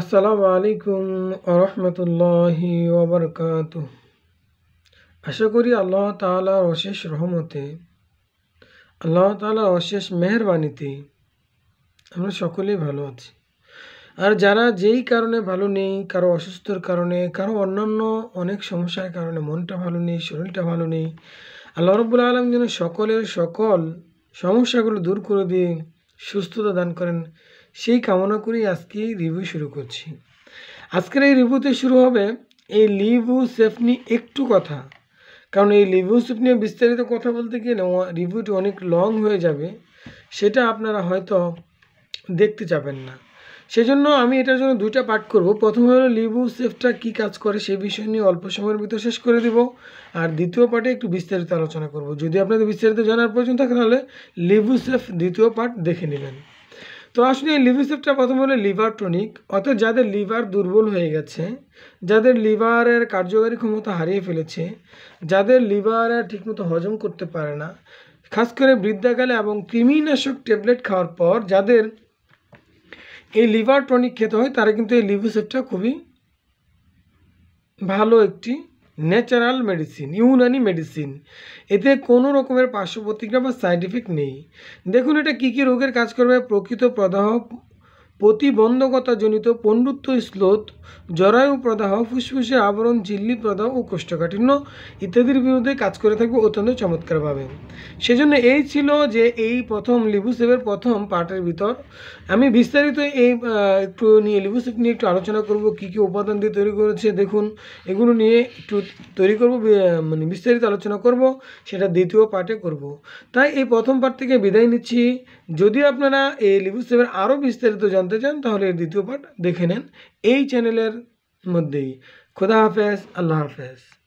আসসালামু আলাইকুম আরহামতুল্লাহি ওবরকাত আশা করি আল্লাহ তালার অশেষ রহমতে আল্লাহ তালার অশেষ মেহরবানিতে আমরা সকলেই ভালো আছি আর যারা যেই কারণে ভালো নেই কারো অসুস্থর কারণে কারো অন্যান্য অনেক সমস্যার কারণে মনটা ভালো নেই শরীরটা ভালো নেই আল্লাহ রব্বুল আলম যেন সকলের সকল সমস্যাগুলো দূর করে দিয়ে সুস্থতা দান করেন সেই কামনা করেই আজকে রিভিউ শুরু করছি আজকের এই রিভিউতে শুরু হবে এই লিভু সেফ নিয়ে একটু কথা কারণ এই লিভু সেফ নিয়ে বিস্তারিত কথা বলতে গেলে রিভিউটি অনেক লং হয়ে যাবে সেটা আপনারা হয়তো দেখতে যাবেন না সেজন্য আমি এটার জন্য দুইটা পাঠ করব প্রথমে হলো লিভু সেফটা কি কাজ করে সেই বিষয় নিয়ে অল্প সময়ের ভিতরে শেষ করে দিব আর দ্বিতীয় পার্টে একটু বিস্তারিত আলোচনা করব যদি আপনাদের বিস্তারিত জানার প্রয়োজন থাকে তাহলে লিভু সেফ দ্বিতীয় পার্ট দেখে নেবেন তো আসলে এই লিভিসেপটা প্রথম হলো লিভার টনিক অর্থাৎ যাদের লিভার দুর্বল হয়ে গেছে যাদের লিভারের কার্যকারী ক্ষমতা হারিয়ে ফেলেছে যাদের লিভার ঠিকমতো হজম করতে পারে না খাস করে বৃদ্ধাকালে এবং কৃমিনাশক ট্যাবলেট খাওয়ার পর যাদের এই লিভার টনিক খেতে হয় তারা কিন্তু এই লিভিসেপটা খুবই ভালো একটি ন্যাচারাল মেডিসিন ইউনানি মেডিসিন এতে কোনো রকমের পার্শ্ব প্রতিক্রিয়া বা সাইড এফেক্ট নেই দেখুন এটা কী কী রোগের কাজ করবে প্রকৃত প্রদাহ প্রতিবন্ধকতাজনিত পণ্ডুত্ব শ্লোত জরায়ু প্রদাহ ফুসফুসের আবরণ ঝিল্লি প্রদাহ ও কোষ্ঠকাঠিন্য ইত্যাদির বিরুদ্ধে কাজ করে থাকবে অত্যন্ত চমৎকারভাবে সেজন্য এই ছিল যে এই প্রথম লিবুসেবের প্রথম পার্টের ভিতর আমি বিস্তারিত এই একটু নিয়ে লিবুসেপ নিয়ে একটু আলোচনা করব কি কি উপাদান দিয়ে তৈরি করেছে দেখুন এগুলো নিয়ে একটু তৈরি করব মানে বিস্তারিত আলোচনা করব সেটা দ্বিতীয় পার্টে করব তাই এই প্রথম পার্ট থেকে বিদায় নিচ্ছি যদি আপনারা এই লিবুসেফের আরও বিস্তারিত জান জানতে চান তাহলে এর দ্বিতীয় পার্ট দেখে নেন এই চ্যানেলের মধ্যেই খোদা হাফেজ আল্লাহ হাফেজ